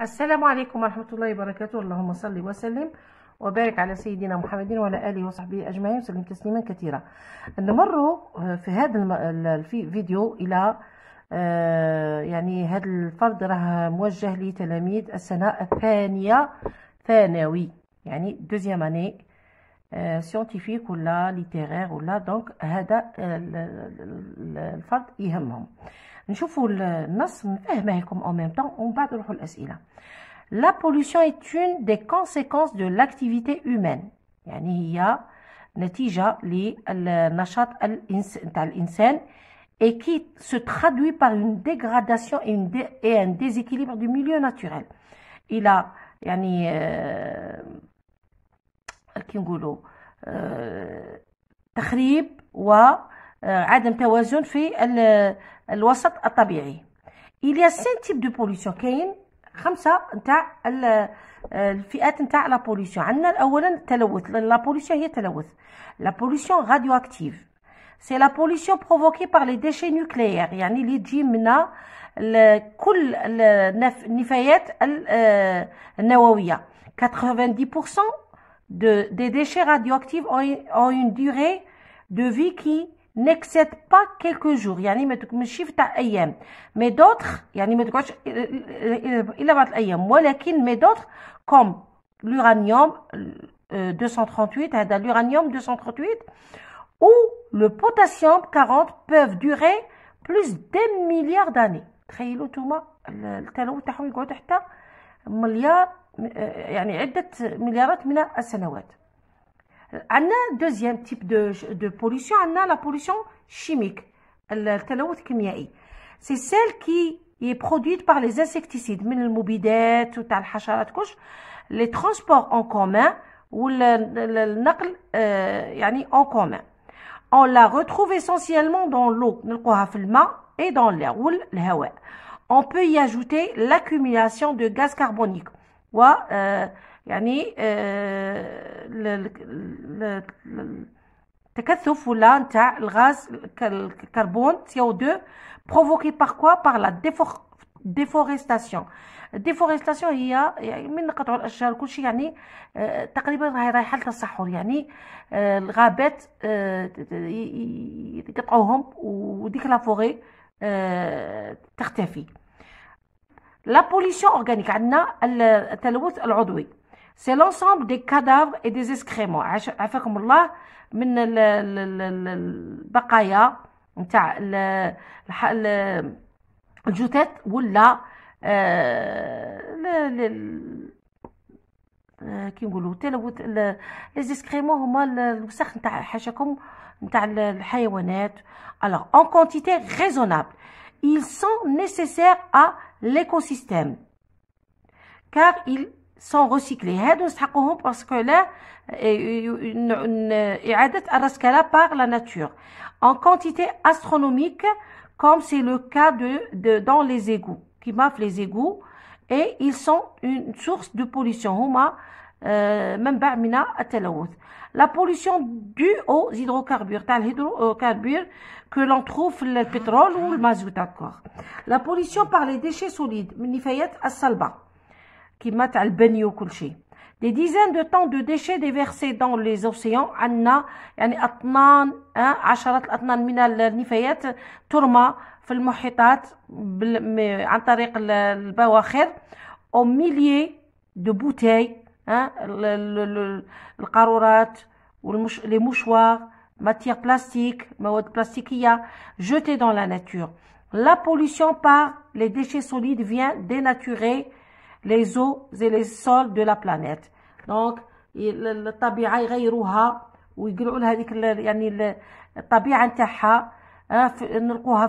السلام عليكم ورحمة الله وبركاته اللهم صل وسلم وبارك على سيدنا محمد وعلى آله وصحبه أجمعين وسلم تسليما كثيرا نمر آه، في هذا الفيديو إلى آه، يعني هذا الفرد راه موجه لتلاميذ السنة الثانية ثانوي يعني دوزيام اني Euh, scientifique, ولا ليتيرير ولا دونك هذا الفرد يهمهم نشوفوا النص نفهمه لكم او ميم طون ومن بعد نروحوا الاسئله La pollution est une des conséquences de l'activité humaine il يعني هي نتيجة للنشاط تاع الإنسان et qui se traduit par une dégradation et, un déséquilibre du milieu naturel. Il a يعني euh, كي نقولوا آه، تخريب وعدم آه، توازن في الوسط الطبيعي الى سين تيب دو بوليسيون كاين خمسه نتاع آه، الفئات نتاع لا بوليسيون عندنا اولا التلوث لا بوليسيون هي تلوث لا بوليسيون راديو اكتيف سي لا بوليسيون بروفوكي بار لي ديشي نوكليير يعني اللي تجي من كل النفايات النوويه 90% de, des déchets radioactifs ont, une durée de vie qui n'excède pas quelques jours mais d'autres mais d'autres comme l'uranium 238 l'uranium 238 ou le potassium 40 peuvent durer plus d'un milliards d'années il y a de milliards de milliers Un deuxième type de pollution, c'est la pollution chimique, la pollution chimique. C'est celle qui est produite par les insecticides, les transports en commun ou le transport en commun. On la retrouve essentiellement dans l'eau, le et dans l'air. On peut y ajouter l'accumulation de gaz carbonique. و آه، يعني التكثف آه، ولا نتاع الغاز الكربون سي او 2 بروفوكي باغ كوا باغ لا ديفورستاسيون ديفورستاسيون هي يعني من قطعوا الاشجار كلشي يعني آه، تقريبا راهي رايحه للتصحر يعني الغابات يقطعوهم وديك لا فوري تختفي La pollution organique, عندنا التلوث العضوي. C'est l'ensemble des cadavres et des excréments. عافاكم الله من البقايا نتاع الجثث ولا آه، آه، كي نقولوا تلوث لي زيسكريمون هما الوسخ نتاع حاشاكم نتاع الحيوانات الوغ اون كونتيتي ريزونابل ils sont nécessaires à l'écosystème car ils sont recyclés هادو باسكو لا par la nature en quantité astronomique comme c'est le cas de, dans les égouts qui maffent les égouts et ils sont une source de pollution euh, même parmi la télérhôtes. La pollution due aux hydrocarbures, tels hydrocarbures que l'on trouve le pétrole ou le mazout d'accord. La pollution par les déchets solides, nifayet à Salba, qui mate al Benioukouchi. Des dizaines de tonnes de déchets déversés dans les océans anna, yann atnan, hein, acharat atnan mina nifayet turma fil mohitat, en travers le bawachet, au milliers de bouteilles. Hein, le, le, les mouchoirs matières plastiques مواد plastique jetées dans la nature la pollution par les déchets solides vient dénaturer les eaux et les sols de la planète donc الطبيعه يغيروها ويقلعوا لها يعني نتاعها نلقوها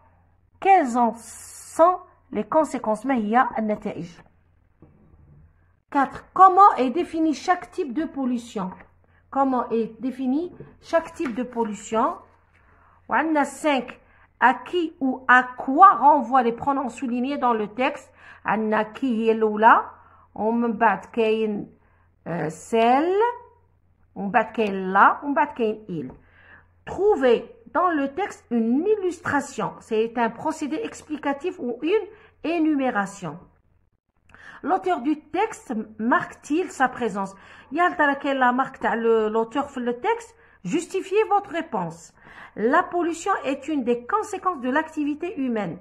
quelles en sont les conséquences a un النتائج 4 comment est défini chaque type de pollution comment est défini chaque type de pollution a 5 à qui ou à quoi renvoient les pronoms soulignés dans le texte عندنا qui هي الاولى ومن بعد كاين celle ومن بعد كاين la ومن بعد كاين il trouver dans le texte une illustration. C'est un procédé explicatif ou une énumération. L'auteur du texte marque-t-il sa présence la marque l'auteur le texte Justifiez votre réponse. La pollution est une des conséquences de l'activité humaine.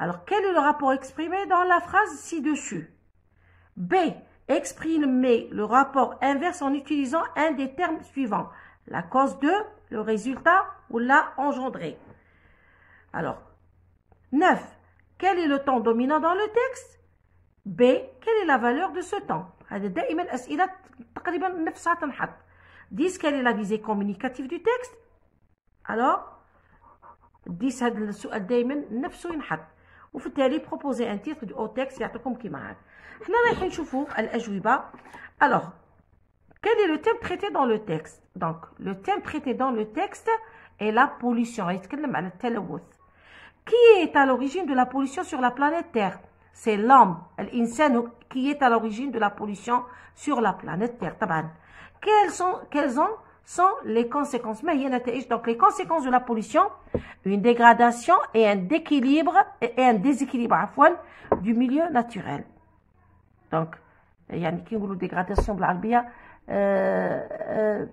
Alors, quel est le rapport exprimé dans la phrase ci-dessus B. Exprimez le rapport inverse en utilisant un des termes suivants. La cause de, le résultat ou l'a engendré. Alors, 9. Quel est le temps dominant dans le texte B. Quelle est la valeur de ce temps 10. Quelle est la visée communicative du texte Alors, 10 هذا السؤال دائما نفسه ينحط وبالتالي بروبوزي ان تيتر او texte يعطيكم كيما هاك حنا رايحين نشوفوا الاجوبه Alors, quel est le thème traité dans le texte Donc, le thème traité dans le texte est la pollution. Qui est à l'origine de la pollution sur la planète Terre C'est l'homme, l'insan, qui est à l'origine de la pollution sur la planète Terre. Quelles sont, quelles sont, sont les conséquences Donc, les conséquences de la pollution, une dégradation et un déséquilibre, et un déséquilibre à fois du milieu naturel. Donc, il y a une dégradation de Comment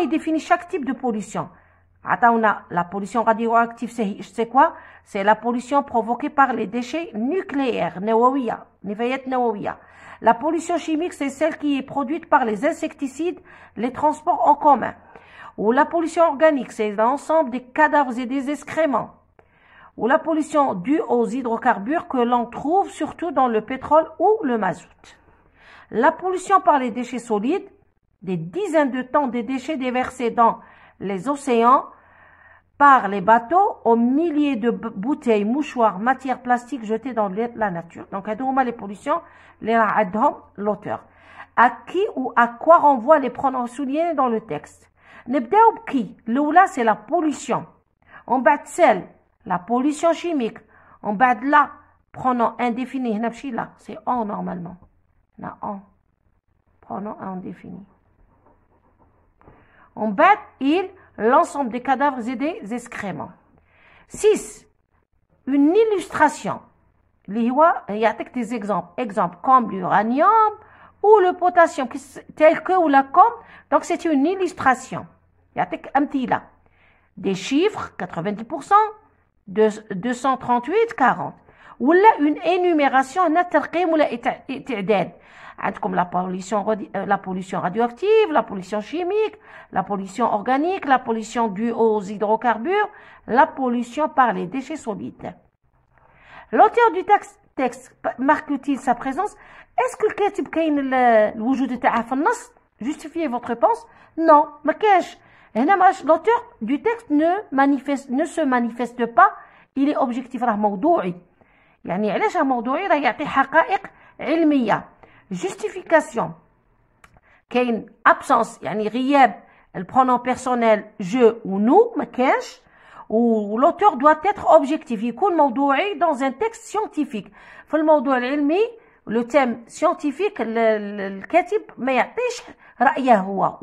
il définit chaque type de pollution La pollution radioactive, c'est quoi C'est la pollution provoquée par les déchets nucléaires, La pollution chimique, c'est celle qui est produite par les insecticides, les transports en commun. Ou la pollution organique, c'est l'ensemble des cadavres et des excréments ou la pollution due aux hydrocarbures que l'on trouve surtout dans le pétrole ou le mazout. La pollution par les déchets solides, des dizaines de tonnes de déchets déversés dans les océans par les bateaux aux milliers de bouteilles, mouchoirs, matières plastiques jetées dans la nature. Donc, à les pollutions, les l'auteur. À qui ou à quoi renvoie les pronoms soulignés dans le texte? qui? L'oula, c'est la pollution. On bat celle la pollution chimique, on bat là, pronom indéfini, c'est en normalement. Na on. Pronom indéfini. On bat il, l'ensemble des cadavres et des excréments. 6. Une illustration. il y a des exemples. Exemple comme l'uranium ou le potassium, tel que ou la com. Donc c'est une illustration. Il y a un petit Des chiffres, 90%, 238-40. Ou là, une énumération, un interquim ou comme la pollution, euh, la pollution radioactive, la pollution chimique, la pollution organique, la pollution due aux hydrocarbures, la pollution par les déchets solides. L'auteur du texte, texte marque-t-il sa présence Est-ce que le cas type le justifiez votre réponse Non, ma euh, l'auteur du texte ne, manifeste, ne se manifeste pas il est objectif يعني يعطي justification كاين absence يعني le pronom personnel je ou nous ou l'auteur doit être objectif يكون موضوعي dans un texte scientifique le الموضوع scientifique, le thème scientifique ما يعطيش هو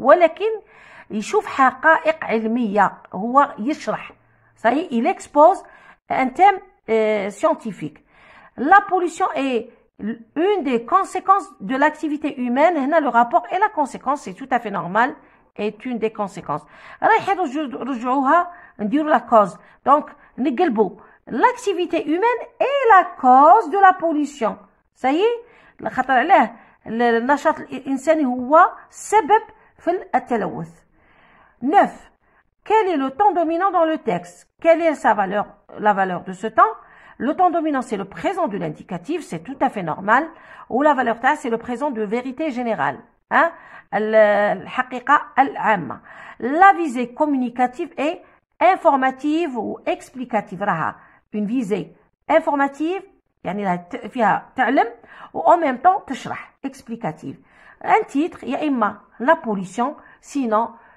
il expose un thème euh, scientifique la pollution est une des conséquences de l'activité humaine هنا le rapport et la conséquence c'est tout à fait normal est une des conséquences la cause donc l'activité humaine est la cause de la pollution ça 9. Quel est le temps dominant dans le texte Quelle est sa valeur, la valeur de ce temps Le temps dominant, c'est le présent de l'indicatif, c'est tout à fait normal. Ou la valeur ta, c'est le présent de vérité générale. Hein La visée communicative est informative ou explicative. Une visée informative, يعني en même temps explicative. Un titre, il y la pollution, sinon